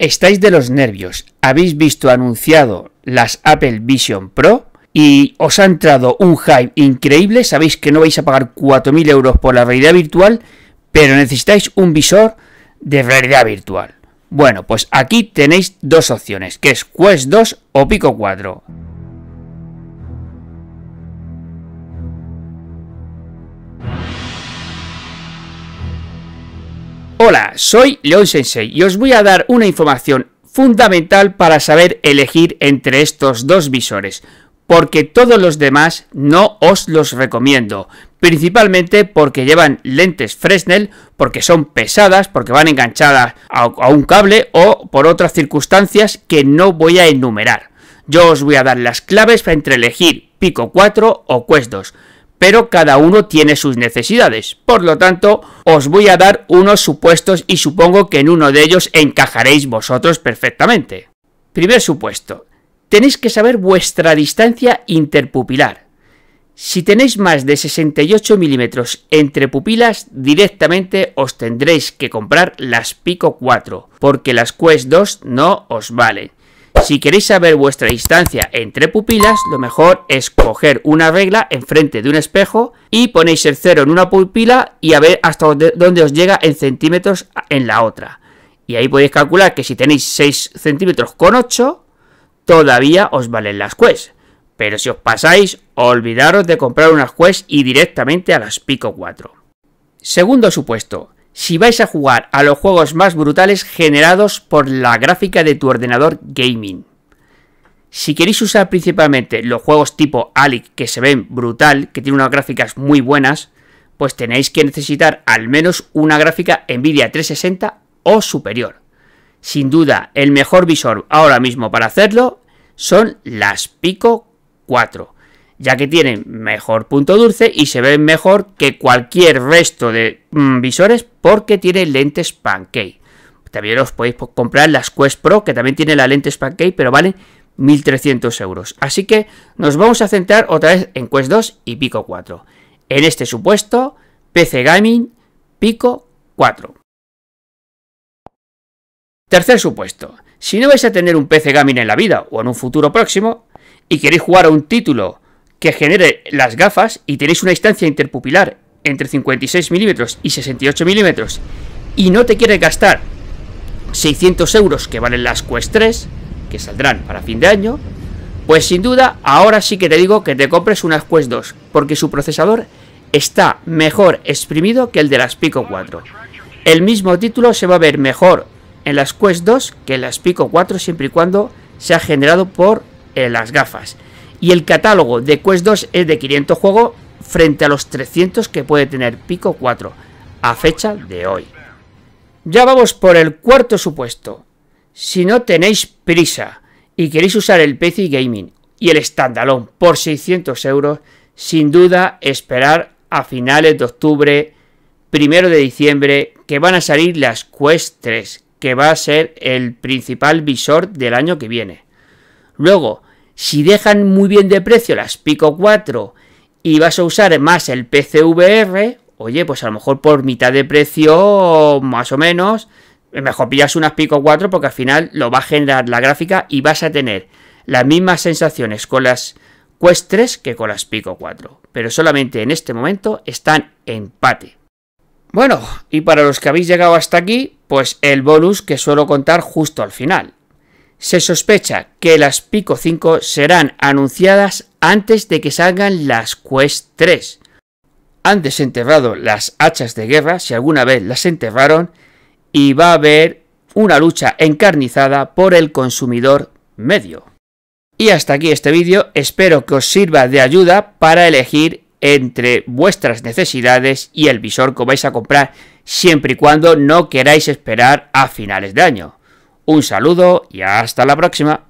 Estáis de los nervios. Habéis visto anunciado las Apple Vision Pro y os ha entrado un hype increíble. Sabéis que no vais a pagar 4.000 euros por la realidad virtual, pero necesitáis un visor de realidad virtual. Bueno, pues aquí tenéis dos opciones, que es Quest 2 o Pico 4. Hola, soy León Sensei y os voy a dar una información fundamental para saber elegir entre estos dos visores, porque todos los demás no os los recomiendo, principalmente porque llevan lentes Fresnel, porque son pesadas, porque van enganchadas a, un cable o por otras circunstancias que no voy a enumerar. Yo os voy a dar las claves para entre elegir Pico 4 o Quest 2 pero cada uno tiene sus necesidades. Por lo tanto, os voy a dar unos supuestos y supongo que en uno de ellos encajaréis vosotros perfectamente. Primer supuesto, tenéis que saber vuestra distancia interpupilar. Si tenéis más de 68 milímetros entre pupilas, directamente os tendréis que comprar las Pico 4, porque las Quest 2 no os valen. Si queréis saber vuestra distancia entre pupilas, lo mejor es coger una regla enfrente de un espejo y ponéis el cero en una pupila y a ver hasta dónde os llega en centímetros en la otra. Y ahí podéis calcular que si tenéis 6 centímetros con 8, todavía os valen las Quest. Pero si os pasáis, olvidaros de comprar unas Quest y directamente a las Pico 4. Segundo supuesto, si vais a jugar a los juegos más brutales generados por la gráfica de tu ordenador gaming. Si queréis usar principalmente los juegos tipo Alic que se ven brutal, que tienen unas gráficas muy buenas, pues tenéis que necesitar al menos una gráfica Nvidia 360 o superior. Sin duda, el mejor visor ahora mismo para hacerlo son las Pico 4 ya que tienen mejor punto dulce y se ven mejor que cualquier resto de mm, visores porque tiene lentes pancake. También os podéis comprar las Quest Pro que también tiene la lentes pancake pero vale 1300 euros. Así que nos vamos a centrar otra vez en Quest 2 y Pico 4. En este supuesto, PC Gaming, Pico 4. Tercer supuesto, si no vais a tener un PC Gaming en la vida o en un futuro próximo y queréis jugar a un título que genere las gafas y tenéis una distancia interpupilar entre 56 milímetros y 68 milímetros y no te quieres gastar 600 euros que valen las Quest 3, que saldrán para fin de año, pues sin duda ahora sí que te digo que te compres unas Quest 2, porque su procesador está mejor exprimido que el de las Pico 4. El mismo título se va a ver mejor en las Quest 2 que en las Pico 4 siempre y cuando sea generado por eh, las gafas. Y el catálogo de Quest 2 es de 500 juegos frente a los 300 que puede tener Pico 4 a fecha de hoy. Ya vamos por el cuarto supuesto. Si no tenéis prisa y queréis usar el PC Gaming y el standalone por 600 euros, sin duda esperar a finales de octubre, primero de diciembre, que van a salir las Quest 3, que va a ser el principal visor del año que viene. Luego, si dejan muy bien de precio las Pico 4 y vas a usar más el PCVR, oye, pues a lo mejor por mitad de precio, más o menos, mejor pillas unas Pico 4 porque al final lo va a generar la gráfica y vas a tener las mismas sensaciones con las Quest 3 que con las Pico 4. Pero solamente en este momento están empate. Bueno, y para los que habéis llegado hasta aquí, pues el bonus que suelo contar justo al final. Se sospecha que las Pico 5 serán anunciadas antes de que salgan las Quest 3. Han desenterrado las hachas de guerra, si alguna vez las enterraron, y va a haber una lucha encarnizada por el consumidor medio. Y hasta aquí este vídeo, espero que os sirva de ayuda para elegir entre vuestras necesidades y el visor que vais a comprar siempre y cuando no queráis esperar a finales de año. Un saludo y hasta la próxima.